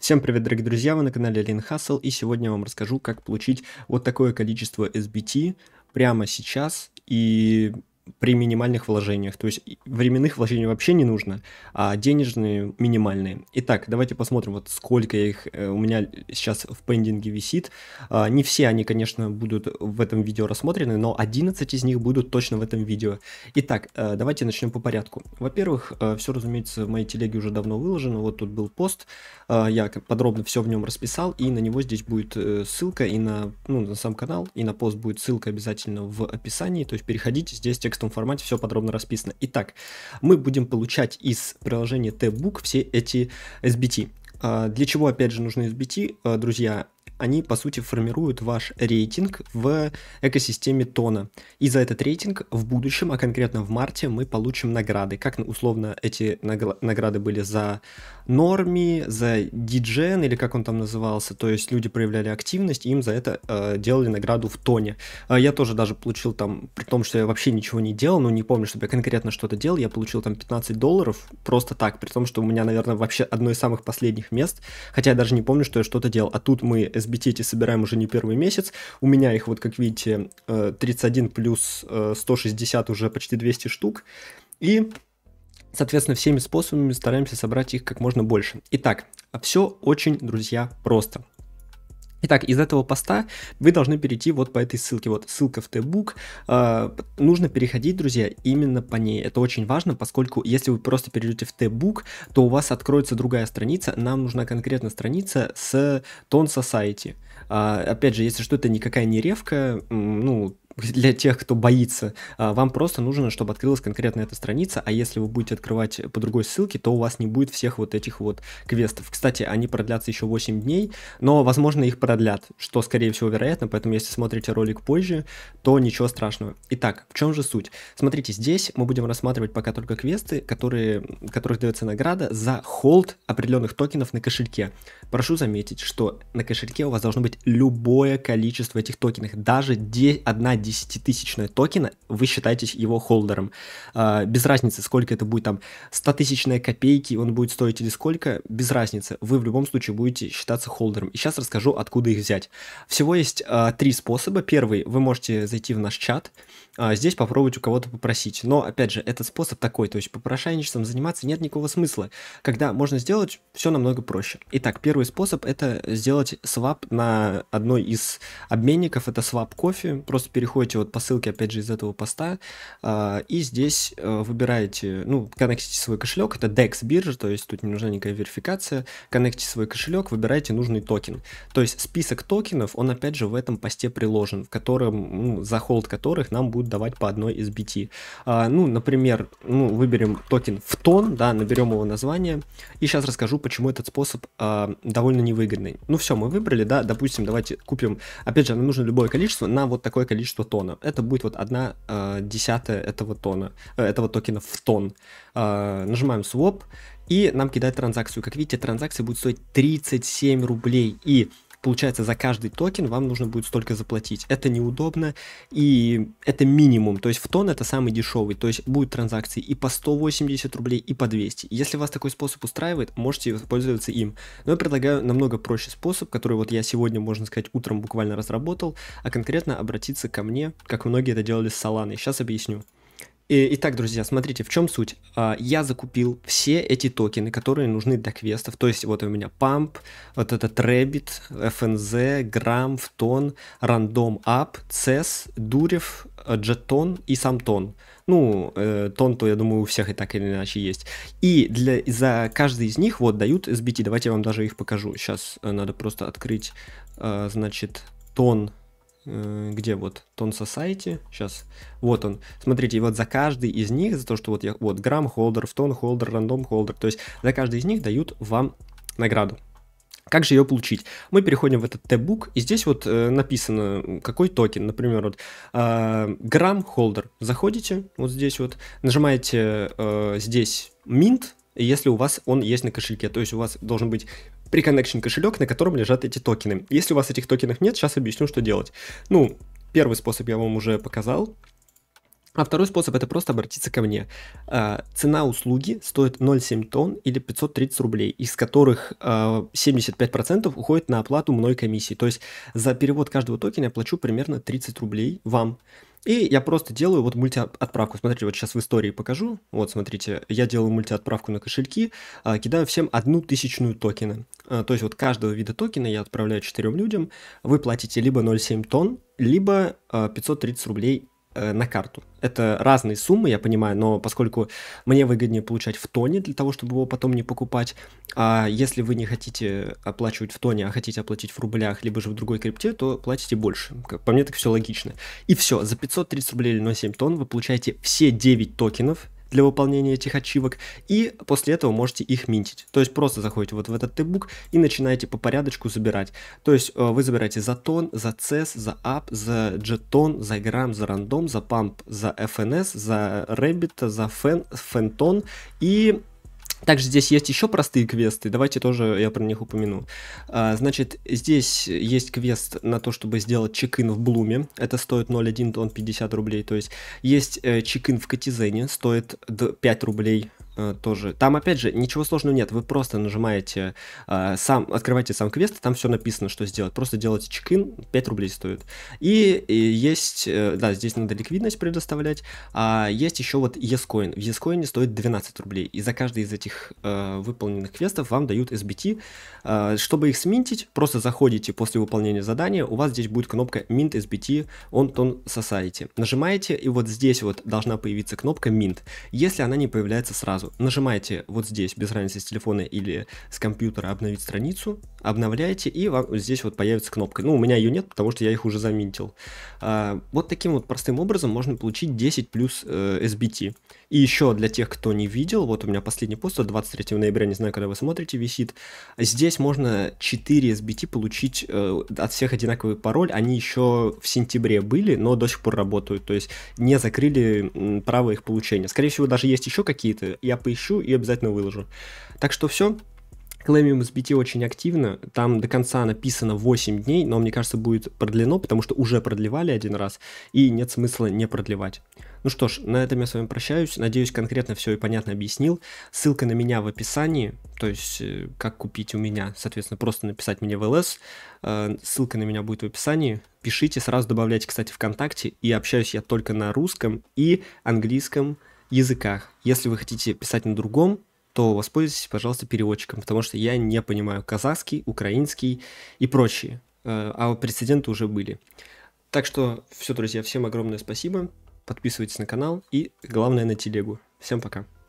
Всем привет, дорогие друзья, вы на канале Lean Hustle, и сегодня я вам расскажу, как получить вот такое количество SBT прямо сейчас, и при минимальных вложениях. То есть временных вложений вообще не нужно, а денежные минимальные. Итак, давайте посмотрим, вот сколько их э, у меня сейчас в пендинге висит. А, не все они, конечно, будут в этом видео рассмотрены, но 11 из них будут точно в этом видео. Итак, э, давайте начнем по порядку. Во-первых, э, все, разумеется, в моей телеге уже давно выложено. Вот тут был пост, я подробно все в нем расписал, и на него здесь будет ссылка и на, ну, на сам канал, и на пост будет ссылка обязательно в описании. То есть переходите, здесь текст текстовом формате все подробно расписано. Итак, мы будем получать из приложения TabBook все эти SBT. А, для чего, опять же, нужны SBT? А, друзья, они, по сути, формируют ваш рейтинг в экосистеме Тона. И за этот рейтинг в будущем, а конкретно в марте, мы получим награды. Как, ну, условно, эти награды были за Норми, за Диджен, или как он там назывался, то есть люди проявляли активность, и им за это э, делали награду в Тоне. Э, я тоже даже получил там, при том, что я вообще ничего не делал, но не помню, чтобы я конкретно что-то делал, я получил там 15 долларов просто так, при том, что у меня, наверное, вообще одно из самых последних мест, хотя я даже не помню, что я что-то делал, а тут мы с бетете собираем уже не первый месяц. У меня их, вот как видите, 31 э, плюс 160 э, уже почти 200 штук. И Соответственно, всеми способами стараемся собрать их как можно больше. Итак, все очень, друзья, просто. Итак, из этого поста вы должны перейти вот по этой ссылке. Вот ссылка в ТБук. Э, нужно переходить, друзья, именно по ней. Это очень важно, поскольку если вы просто перейдете в ТБук, то у вас откроется другая страница. Нам нужна конкретно страница с Tone Society. Э, опять же, если что, это никакая не ревка, ну, для тех, кто боится. А, вам просто нужно, чтобы открылась конкретно эта страница, а если вы будете открывать по другой ссылке, то у вас не будет всех вот этих вот квестов. Кстати, они продлятся еще 8 дней, но, возможно, их продлят, что, скорее всего, вероятно, поэтому если смотрите ролик позже, то ничего страшного. Итак, в чем же суть? Смотрите, здесь мы будем рассматривать пока только квесты, которые, которых дается награда за холд определенных токенов на кошельке. Прошу заметить, что на кошельке у вас должно быть любое количество этих токенов, даже 10, одна десятитысячного токена, вы считаетесь его холдером. А, без разницы, сколько это будет там, 100 тысячные копейки, он будет стоить или сколько, без разницы. Вы в любом случае будете считаться холдером. И сейчас расскажу, откуда их взять. Всего есть а, три способа. Первый, вы можете зайти в наш чат, а, здесь попробовать у кого-то попросить. Но, опять же, этот способ такой, то есть попрошайничеством заниматься нет никакого смысла, когда можно сделать все намного проще. Итак, первый способ это сделать свап на одной из обменников, это свап кофе, просто переходите переходите вот по ссылке, опять же, из этого поста, а, и здесь э, выбираете, ну, коннектите свой кошелек, это DEX биржа, то есть тут не нужна никакая верификация, коннектите свой кошелек, выбираете нужный токен. То есть список токенов, он опять же в этом посте приложен, в котором, ну, за холд которых нам будут давать по одной из BT. А, ну, например, ну, выберем токен в тон, да, наберем его название, и сейчас расскажу, почему этот способ а, довольно невыгодный. Ну все, мы выбрали, да, допустим, давайте купим, опять же, нам нужно любое количество на вот такое количество количество тона. Это будет вот одна э, десятая этого тона, э, этого токена в тон. Э, а, нажимаем swap, и нам кидает транзакцию. Как видите, транзакция будет стоить 37 рублей. И Получается, за каждый токен вам нужно будет столько заплатить. Это неудобно, и это минимум. То есть в тон это самый дешевый. То есть будет транзакции и по 180 рублей, и по 200. Если вас такой способ устраивает, можете пользоваться им. Но я предлагаю намного проще способ, который вот я сегодня, можно сказать, утром буквально разработал, а конкретно обратиться ко мне, как многие это делали с Solana. Сейчас объясню. Итак, друзья, смотрите, в чем суть. А, я закупил все эти токены, которые нужны для квестов. То есть вот у меня Pump, вот этот Rabbit, FNZ, Gram, Втон, Random Up, CES, Дурев, Джетон и сам Тон. Ну, э, тон, то я думаю, у всех и так или иначе есть. И для, за каждый из них вот дают SBT. Давайте я вам даже их покажу. Сейчас э, надо просто открыть, э, значит, тон Э, где вот тон society, сейчас, вот он, смотрите, вот за каждый из них, за то, что вот я, вот грамм холдер, в тон холдер, рандом холдер, то есть за каждый из них дают вам награду. Как же ее получить? Мы переходим в этот t и здесь вот э, написано, какой токен, например, вот э, холдер. Заходите вот здесь вот, нажимаете э, здесь mint, если у вас он есть на кошельке. То есть у вас должен быть приконнекшен кошелек, на котором лежат эти токены. Если у вас этих токенов нет, сейчас объясню, что делать. Ну, первый способ я вам уже показал. А второй способ это просто обратиться ко мне. А, цена услуги стоит 0,7 тонн или 530 рублей, из которых 75% а, уходит на оплату мной комиссии. То есть за перевод каждого токена я плачу примерно 30 рублей вам. И я просто делаю вот мультиотправку. Смотрите, вот сейчас в истории покажу. Вот, смотрите, я делаю мультиотправку на кошельки, а, кидаю всем одну тысячную токена. А, то есть вот каждого вида токена я отправляю четырем людям. Вы платите либо 0,7 тонн, либо 530 а, рублей Э, на карту. Это разные суммы, я понимаю, но поскольку мне выгоднее получать в тоне для того, чтобы его потом не покупать, а если вы не хотите оплачивать в тоне, а хотите оплатить в рублях, либо же в другой крипте, то платите больше. Как по мне, так все логично. И все, за 530 рублей или 0,7 тонн вы получаете все 9 токенов, для выполнения этих ачивок, и после этого можете их минтить. То есть просто заходите вот в этот тейбук и начинаете по порядочку забирать. То есть э, вы забираете за тон, за цес, за ап, за джетон, за грамм, за рандом, за памп, за FNS, за рэббита, за фен, фентон и также здесь есть еще простые квесты, давайте тоже я про них упомяну. А, значит, здесь есть квест на то, чтобы сделать чекин в Блуме, это стоит 0,1 тон 50 рублей, то есть есть э, чекин в Катизене, стоит 5 рублей, Э, тоже. Там, опять же, ничего сложного нет. Вы просто нажимаете, э, сам, открываете сам квест, там все написано, что сделать. Просто делайте чекин, 5 рублей стоит. И, и есть, э, да, здесь надо ликвидность предоставлять. А есть еще вот ESCoin. В ESCoin стоит 12 рублей. И за каждый из этих э, выполненных квестов вам дают SBT. Э, чтобы их сминтить, просто заходите после выполнения задания. У вас здесь будет кнопка Mint SBT on Ton Society. Нажимаете, и вот здесь вот должна появиться кнопка Mint. Если она не появляется сразу, сразу нажимаете вот здесь, без разницы с телефона или с компьютера, обновить страницу, обновляете, и вам здесь вот появится кнопка. Ну, у меня ее нет, потому что я их уже заметил. А, вот таким вот простым образом можно получить 10 плюс э, SBT. И еще для тех, кто не видел, вот у меня последний пост от 23 ноября, не знаю, когда вы смотрите, висит. Здесь можно 4 SBT получить э, от всех одинаковый пароль. Они еще в сентябре были, но до сих пор работают. То есть не закрыли право их получения. Скорее всего, даже есть еще какие-то я поищу и обязательно выложу. Так что все. Клеймим SBT очень активно, там до конца написано 8 дней, но мне кажется будет продлено, потому что уже продлевали один раз и нет смысла не продлевать. Ну что ж, на этом я с вами прощаюсь, надеюсь конкретно все и понятно объяснил. Ссылка на меня в описании, то есть э, как купить у меня, соответственно просто написать мне в ЛС, э, ссылка на меня будет в описании, пишите, сразу добавляйте, кстати, ВКонтакте и общаюсь я только на русском и английском языках. Если вы хотите писать на другом, то воспользуйтесь, пожалуйста, переводчиком, потому что я не понимаю казахский, украинский и прочие. Э, а прецеденты уже были. Так что все, друзья, всем огромное спасибо. Подписывайтесь на канал и, главное, на телегу. Всем пока.